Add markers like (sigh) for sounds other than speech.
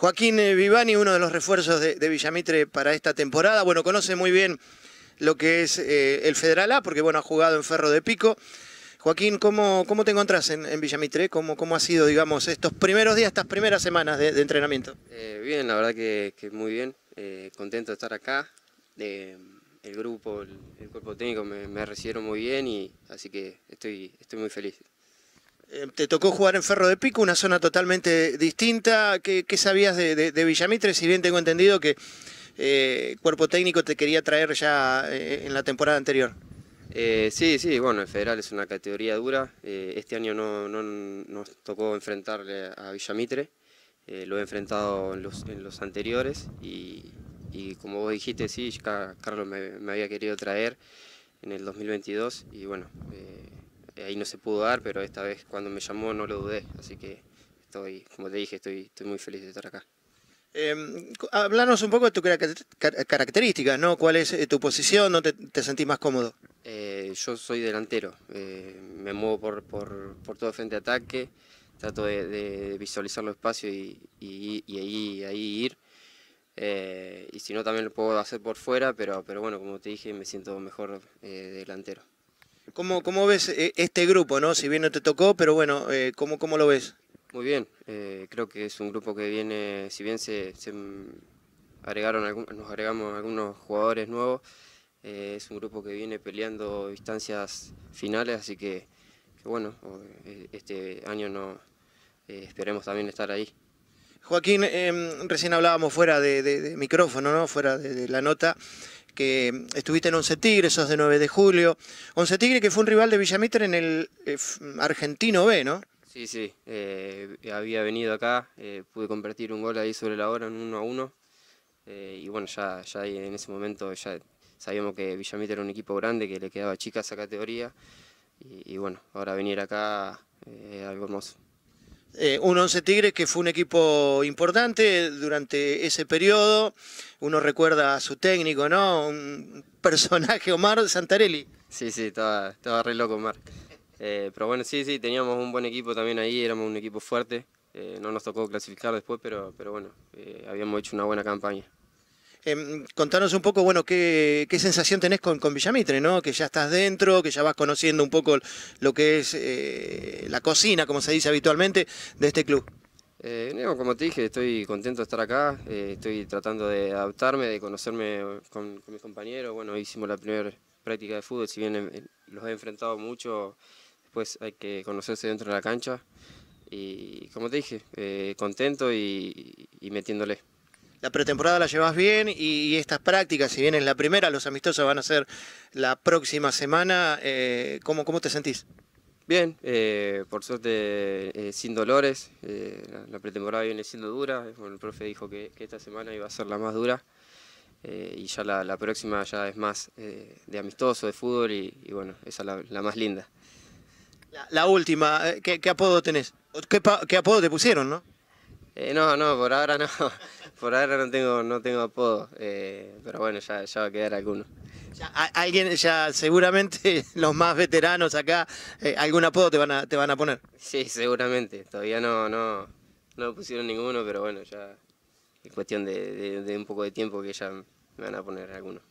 Joaquín eh, Vivani, uno de los refuerzos de, Villamitre para esta temporada, bueno, conoce muy bien lo que es eh, el Federal A, porque bueno, ha jugado en Ferro de Pico. Joaquín, ¿cómo, cómo te encontrás en, Villamitre? ¿Cómo, ¿Cómo ha sido, digamos, estos primeros días, estas primeras semanas de, entrenamiento? Eh, bien, la verdad que, muy bien. contento de estar acá. el grupo, el, cuerpo técnico me, me recibieron muy bien y así que estoy, estoy muy feliz. Eh, te tocó jugar en Ferro de Pico, una zona totalmente distinta. ¿Qué, sabías de, Villamitre? Si bien tengo entendido que eh, cuerpo técnico te quería traer ya eh, en la temporada anterior. sí, sí, bueno, el Federal es una categoría dura. este año no, nos tocó enfrentarle a Villamitre. lo he enfrentado en los, en los anteriores y, como vos dijiste, sí, Carlos me, me, había querido traer en el 2022 y bueno eh, ahí no se pudo dar, pero esta vez cuando me llamó no lo dudé, así que estoy, como te dije, estoy, muy feliz de estar acá. Eh, em, hablarnos un poco de tus características, ¿no? ¿Cuál es eh, tu posición? ¿Dónde te, sentís más cómodo? Eh, yo soy delantero, me muevo por, por, todo frente de ataque, trato de, visualizar los espacios y, ahí, ahí ir. y si no también lo puedo hacer por fuera, pero, pero bueno, como te dije, me siento mejor delantero. ¿Cómo, ves eh, este grupo, no? Si bien no te tocó, pero bueno, eh, ¿cómo, ¿cómo, lo ves? Muy bien, eh, creo que es un grupo que viene, si bien se, agregaron nos agregamos algunos jugadores nuevos, es un grupo que viene peleando distancias finales, así que, bueno, este año no esperemos también estar ahí. Joaquín, em, recién hablábamos fuera de, micrófono, ¿no? fuera de la nota, que estuviste en Once Tigres sos de 9 de julio. Once Tigre que fue un rival de Villamitre en el eh, Argentino B, ¿no? Sí, sí, eh, había venido acá, eh, pude convertir un gol ahí sobre la hora en 1 a 1. y bueno, ya, ya en ese momento ya sabíamos que Villamitre era un equipo grande, que le quedaba chica esa categoría. Y, y bueno, ahora venir acá es algo hermoso. Eh, un Once Tigres que fue un equipo importante durante ese periodo. Uno recuerda a su técnico, ¿no? Un personaje, Omar Santarelli. Sí, sí, estaba, estaba re loco Omar. Eh, pero bueno, sí, sí, teníamos un buen equipo también ahí, éramos un equipo fuerte. Eh, no nos tocó clasificar después, pero, pero bueno, habíamos hecho una buena campaña. Em, contanos un poco, bueno, qué, sensación tenés con, con, Villamitre, ¿no? Que ya estás dentro, que ya vas conociendo un poco lo que es eh, la cocina, como se dice habitualmente, de este club. Eh, como te dije, estoy contento de estar acá, eh, estoy tratando de adaptarme, de conocerme con, mis compañeros. Bueno, hicimos la primera práctica de fútbol, si bien eh, los he enfrentado mucho, después hay que conocerse dentro de la cancha. Y como te dije, contento y, y metiéndole la pretemporada la llevas bien y, estas prácticas, si bien es la primera, los amistosos van a ser la próxima semana, eh, ¿cómo, te sentís? Bien, eh, por suerte eh, sin dolores, la, pretemporada viene siendo dura, el profe dijo que, esta semana iba a ser la más dura y ya la, próxima ya es más de amistoso, de fútbol y, bueno, esa es la, más linda. La, última, ¿qué, apodo tenés? ¿Qué, ¿Qué apodo te pusieron, no? no, no, por ahora no. Por ahora no tengo, no tengo apodo, eh, pero bueno, ya, va a quedar alguno. alguien, ya seguramente (laughs) los más veteranos acá, eh, algún apodo te van a, te van a poner. Sí, seguramente. Todavía no, no, pusieron ninguno, pero bueno, ya es cuestión de, de un poco de tiempo que ya me van a poner alguno.